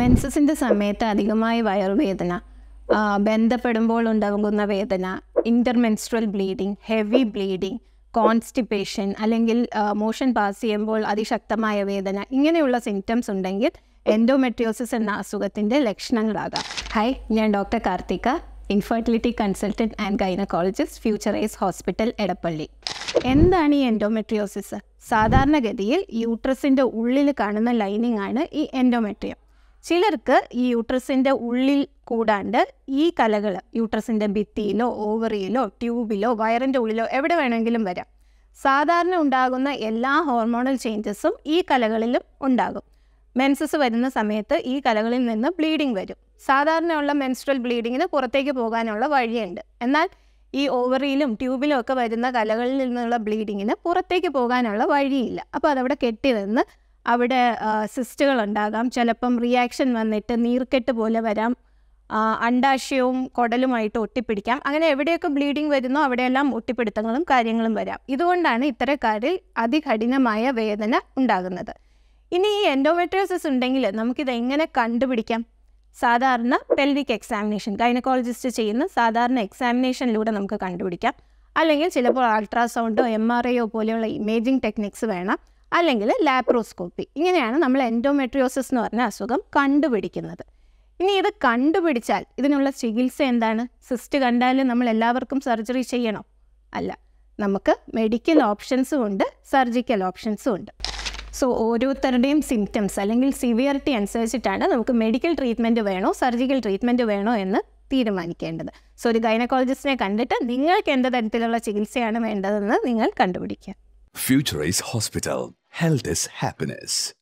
മെൻസസിൻ്റെ സമയത്ത് അധികമായി വയറുവേദന ബന്ധപ്പെടുമ്പോൾ ഉണ്ടാകുന്ന വേദന intermenstrual bleeding heavy bleeding constipation അല്ലെങ്കിൽ മോഷൻ പാസ് ചെയ്യുമ്പോൾ അതിശക്തമായ വേദന ഇങ്ങനെയുള്ള സിംറ്റംസ് ഉണ്ടെങ്കിൽ എൻഡോമെട്രിയോസിസ് എന്ന അസുഖത്തിൻ്റെ ലക്ഷണങ്ങളാകാം ഹായ് ഞാൻ doctor Karthika infertility consultant and gynaecologist Futurise hospital Edappally എന്താണ് ഈ എൻഡോമെട്രിയോസിസ് സാധാരണഗതിയിൽ യൂട്രസിൻ്റെ ഉള്ളിൽ കാണുന്ന ലൈനിങ് ആണ് ഈ എൻഡോമെട്രിയം ചിലർക്ക് ഈ യൂട്രസിൻ്റെ ഉള്ളിൽ കൂടാണ്ട് ഈ കലകൾ യൂട്രസിൻ്റെ ഭിത്തിയിലോ ഓവറിയിലോ ട്യൂബിലോ വയറിൻ്റെ ഉള്ളിലോ എവിടെ വേണമെങ്കിലും വരാം സാധാരണ ഉണ്ടാകുന്ന എല്ലാ ഹോർമോണൽ ചേഞ്ചസും ഈ കലകളിലും ഉണ്ടാകും മെൻസസ് വരുന്ന സമയത്ത് ഈ കലകളിൽ നിന്ന് ബ്ലീഡിംഗ് വരും സാധാരണയുള്ള മെൻസ്ട്രൽ ബ്ലീഡിങ്ങിന് പുറത്തേക്ക് പോകാനുള്ള വഴിയുണ്ട് എന്നാൽ ഈ ഓവറിയിലും ട്യൂബിലും ഒക്കെ വരുന്ന കലകളിൽ നിന്നുള്ള ബ്ലീഡിങ്ങിന് പുറത്തേക്ക് പോകാനുള്ള വഴിയില്ല അപ്പോൾ അതവിടെ കെട്ടി നിന്ന് അവിടെ സിസ്റ്റുകൾ ഉണ്ടാകാം ചിലപ്പം റിയാക്ഷൻ വന്നിട്ട് നീർക്കെട്ട് പോലെ വരാം അണ്ടാശയവും കുടലുമായിട്ട് ഒട്ടിപ്പിടിക്കാം അങ്ങനെ എവിടെയൊക്കെ ബ്ലീഡിങ് വരുന്നോ അവിടെയെല്ലാം ഒട്ടിപ്പിടുത്തങ്ങളും കാര്യങ്ങളും വരാം ഇതുകൊണ്ടാണ് ഇത്തരക്കാരിൽ അതികഠിനമായ വേദന ഉണ്ടാകുന്നത് ഇനി ഈ എൻഡോമെട്രിയോസിസ് ഉണ്ടെങ്കിൽ നമുക്കിത് എങ്ങനെ കണ്ടുപിടിക്കാം സാധാരണ പെൽവിക് എക്സാമിനേഷൻ ഗൈനക്കോളജിസ്റ്റ് ചെയ്യുന്ന സാധാരണ എക്സാമിനേഷനിലൂടെ നമുക്ക് കണ്ടുപിടിക്കാം അല്ലെങ്കിൽ ചിലപ്പോൾ അൾട്രാസൗണ്ടോ എം ആർ ഐയോ പോലെയുള്ള ഇമേജിംഗ് ടെക്നിക്സ് വേണം അല്ലെങ്കിൽ ലാപ്രോസ്കോപ്പി ഇങ്ങനെയാണ് നമ്മൾ എൻഡോമെട്രിയോസിസ് എന്ന് പറഞ്ഞ അസുഖം കണ്ടുപിടിക്കുന്നത് ഇനി ഇത് കണ്ടുപിടിച്ചാൽ ഇതിനുള്ള ചികിത്സ എന്താണ് സിസ്റ്റ് കണ്ടാൽ നമ്മൾ എല്ലാവർക്കും സർജറി ചെയ്യണോ അല്ല നമുക്ക് മെഡിക്കൽ ഓപ്ഷൻസും ഉണ്ട് സർജിക്കൽ ഓപ്ഷൻസും ഉണ്ട് സോ ഓരോരുത്തരുടെയും സിംറ്റംസ് അല്ലെങ്കിൽ സിവിയറിറ്റി അനുസരിച്ചിട്ടാണ് നമുക്ക് മെഡിക്കൽ ട്രീറ്റ്മെൻറ്റ് വേണോ സർജിക്കൽ ട്രീറ്റ്മെൻറ്റ് വേണോ എന്ന് തീരുമാനിക്കേണ്ടത് സോ ഒരു ഗൈനക്കോളജിസ്റ്റിനെ കണ്ടിട്ട് നിങ്ങൾക്ക് എന്ത് തരത്തിലുള്ള ചികിത്സയാണ് വേണ്ടതെന്ന് നിങ്ങൾ കണ്ടുപിടിക്കുക Futurise hospital health is happiness.